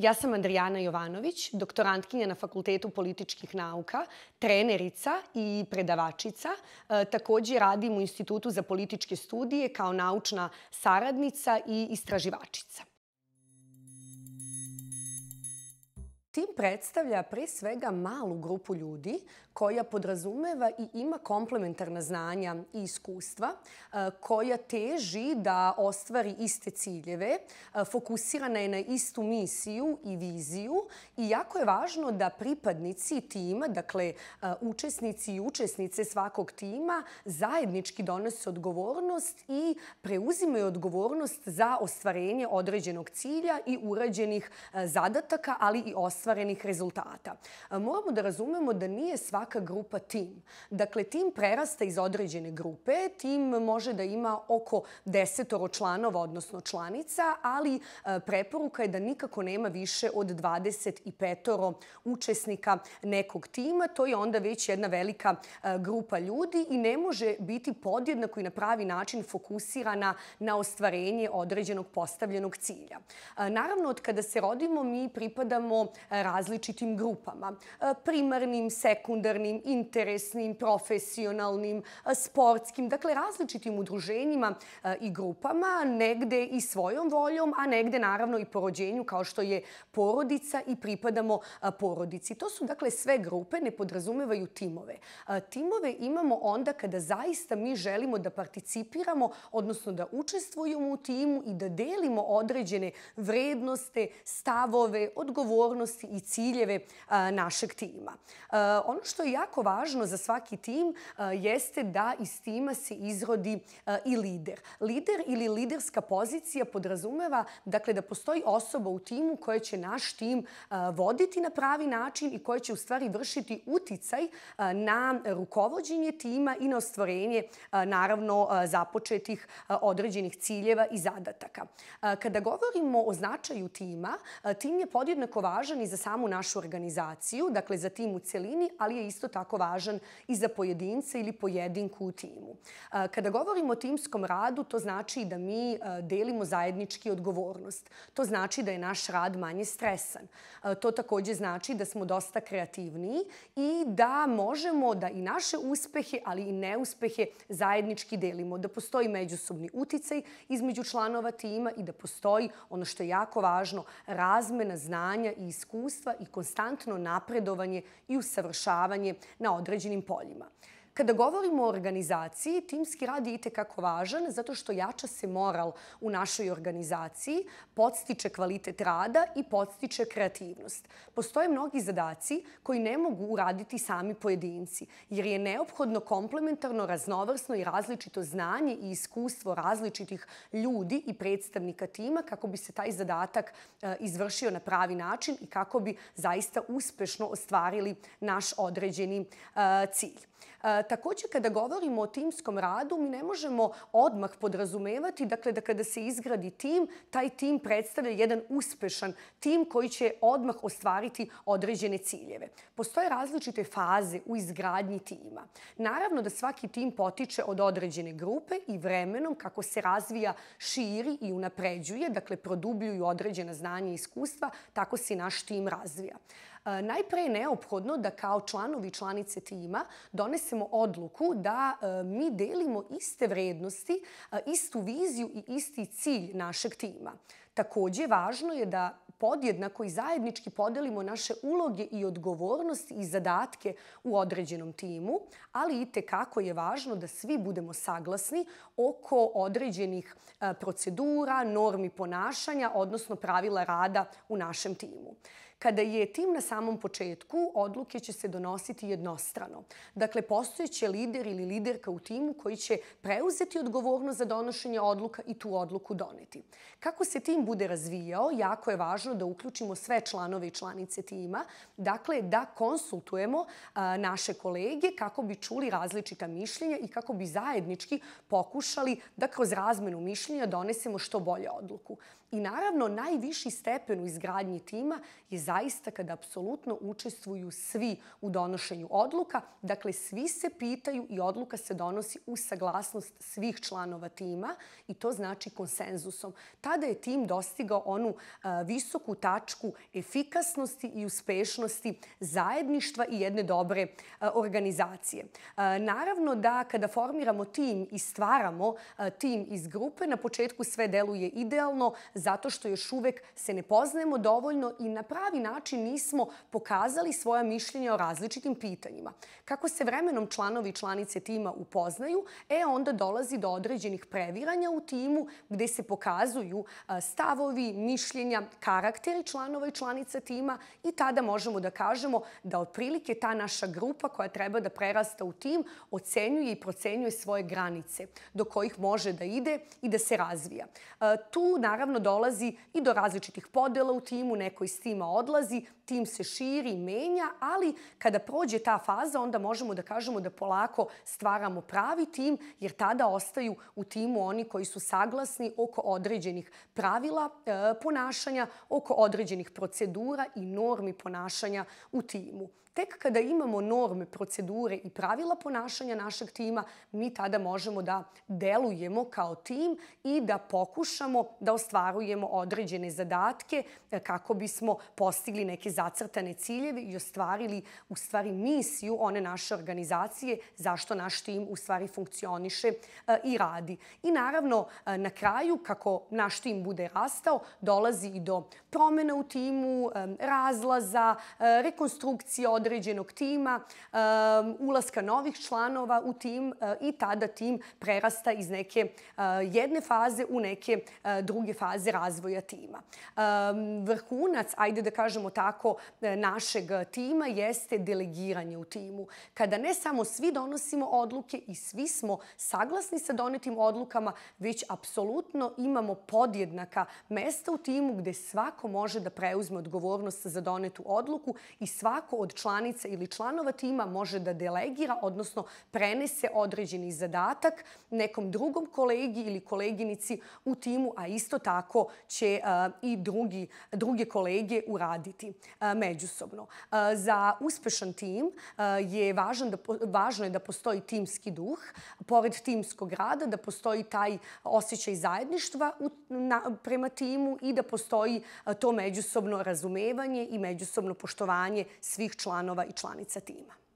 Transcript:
Ja sam Adriana Jovanović, doktorantkinja na Fakultetu političkih nauka, trenerica i predavačica. E, Također radim u Institutu za političke studije kao naučna saradnica i istraživačica. Tim predstavlja pre svega malu grupu ljudi koja podrazumeva i ima komplementarna znanja i iskustva, e, koja teži da ostvari iste ciljeve, e, fokusirana je na istu misiju i viziju i jako je važno da pripadnici tima, dakle e, učesnici i učesnice svakog tima, zajednički donose odgovornost i preuzimaju odgovornost za ostvarenje određenog cilja i urađenih zadataka, ali i ostvarenja ostvarenih rezultata. Moramo da razumemo da nije svaka grupa tim. Dakle, tim prerasta iz određene grupe. Tim može da ima oko desetoro članova, odnosno članica, ali preporuka je da nikako nema više od 25-oro učesnika nekog tima. To je onda već jedna velika grupa ljudi i ne može biti podjednako i na pravi način fokusirana na ostvarenje određenog postavljenog cilja. Naravno, od kada se rodimo, mi pripadamo različitim grupama. E, primarnim, sekundarnim, interesnim, profesionalnim, e, sportskim, dakle različitim udruženjima e, i grupama, negde i svojom voljom, a negde naravno i po rođenju kao što je porodica i pripadamo porodici. To su dakle sve grupe, ne podrazumevaju timove. Timove imamo onda kada zaista mi želimo da participiramo, odnosno da učestvujemo u timu i da delimo određene vrednoste, stavove, odgovornosti, aktivnosti i ciljeve našeg tima. Ono što je jako važno za svaki tim jeste da iz tima se izrodi i lider. Lider ili liderska pozicija podrazumeva dakle, da postoji osoba u timu koja će naš tim voditi na pravi način i koja će u stvari vršiti uticaj na rukovodđenje tima i na ostvorenje naravno započetih određenih ciljeva i zadataka. Kada govorimo o značaju tima, tim je podjednako važan za samu našu organizaciju, dakle za tim u celini, ali je isto tako važan i za pojedince ili pojedinku u timu. E, kada govorimo o timskom radu, to znači da mi e, delimo zajednički odgovornost. To znači da je naš rad manje stresan. E, to također znači da smo dosta kreativniji i da možemo da i naše uspehe, ali i neuspehe zajednički delimo. Da postoji međusobni uticaj između članova tima i da postoji ono što je jako važno, razmena znanja i iskustva iskustva i konstantno napredovanje i usavršavanje na određenim poljima. Kada govorimo o organizaciji, timski rad je itekako važan zato što jača se moral u našoj organizaciji, podstiče kvalitet rada i podstiče kreativnost. Postoje mnogi zadaci koji ne mogu uraditi sami pojedinci, jer je neophodno komplementarno, raznovrsno i različito znanje i iskustvo različitih ljudi i predstavnika tima kako bi se taj zadatak eh, izvršio na pravi način i kako bi zaista uspešno ostvarili naš određeni eh, cilj. E, također, kada govorimo o timskom radu, mi ne možemo odmah podrazumevati dakle, da kada se izgradi tim, taj tim predstavlja jedan uspešan tim koji će odmah ostvariti određene ciljeve. Postoje različite faze u izgradnji tima. Naravno da svaki tim potiče od određene grupe i vremenom kako se razvija, širi i unapređuje, dakle produbljuju određena znanja i iskustva, tako se naš tim razvija najpre je neophodno da kao članovi članice tima donesemo odluku da e, mi delimo iste vrednosti, istu viziju i isti cilj našeg tima. Takođe, važno je da podjednako i zajednički podelimo naše uloge i odgovornosti i zadatke u određenom timu, ali i tekako je važno da svi budemo saglasni oko određenih e, procedura, normi ponašanja, odnosno pravila rada u našem timu. Kada je tim na samom početku, odluke će se donositi jednostrano. Dakle, postojeće lider ili liderka u timu koji će preuzeti odgovornost za donošenje odluka i tu odluku doneti. Kako se tim bude razvijao, jako je važno da uključimo sve članove i članice tima, dakle, da konsultujemo naše kolege kako bi čuli različita mišljenja i kako bi zajednički pokušali da kroz razmenu mišljenja donesemo što bolje odluku. I naravno, najviši stepen u izgradnji tima je zaista kada apsolutno učestvuju svi u donošenju odluka. Dakle, svi se pitaju i odluka se donosi u saglasnost svih članova tima i to znači konsenzusom. Tada je tim dostigao onu visoku tačku efikasnosti i uspešnosti zajedništva i jedne dobre organizacije. Naravno da kada formiramo tim i stvaramo tim iz grupe, na početku sve deluje idealno, zato što još uvek se ne poznajemo dovoljno i na pravi način nismo pokazali svoja mišljenja o različitim pitanjima. Kako se vremenom članovi i članice tima upoznaju, e onda dolazi do određenih previranja u timu gde se pokazuju stavovi, mišljenja, karakteri članova i članica tima i tada možemo da kažemo da otprilike ta naša grupa koja treba da prerasta u tim ocenjuje i procenjuje svoje granice do kojih može da ide i da se razvija. Tu naravno dolazi i do različitih podela u timu, neko iz tima odlazi, tim se širi, menja, ali kada prođe ta faza, onda možemo da kažemo da polako stvaramo pravi tim, jer tada ostaju u timu oni koji su saglasni oko određenih pravila e, ponašanja, oko određenih procedura i normi ponašanja u timu tek kada imamo norme, procedure i pravila ponašanja našeg tima, mi tada možemo da delujemo kao tim i da pokušamo da ostvarujemo određene zadatke e, kako bismo postigli neke zacrtane ciljeve i ostvarili u stvari misiju one naše organizacije zašto naš tim u stvari funkcioniše e, i radi. I naravno, e, na kraju, kako naš tim bude rastao, dolazi i do promjena u timu, razlaza, rekonstrukcije određenja određenog tima, ulaska novih članova u tim e, i tada tim prerasta iz neke e, jedne faze u neke e, druge faze razvoja tima. Vrhunac, ajde da kažemo tako, našeg tima jeste delegiranje u timu. Kada ne samo svi donosimo odluke i svi smo saglasni sa donetim odlukama, već apsolutno imamo podjednaka mesta u timu gde svako može da preuzme odgovornost za donetu odluku i svako od članova članica ili članova tima može da delegira, odnosno prenese određeni zadatak nekom drugom kolegi ili koleginici u timu, a isto tako će e, i drugi, druge kolege uraditi e, međusobno. E, za uspešan tim je važno, da, je da postoji timski duh, pored timskog rada, da postoji taj osjećaj zajedništva prema timu i da postoji to međusobno razumevanje i međusobno poštovanje svih članova članova i članica tima.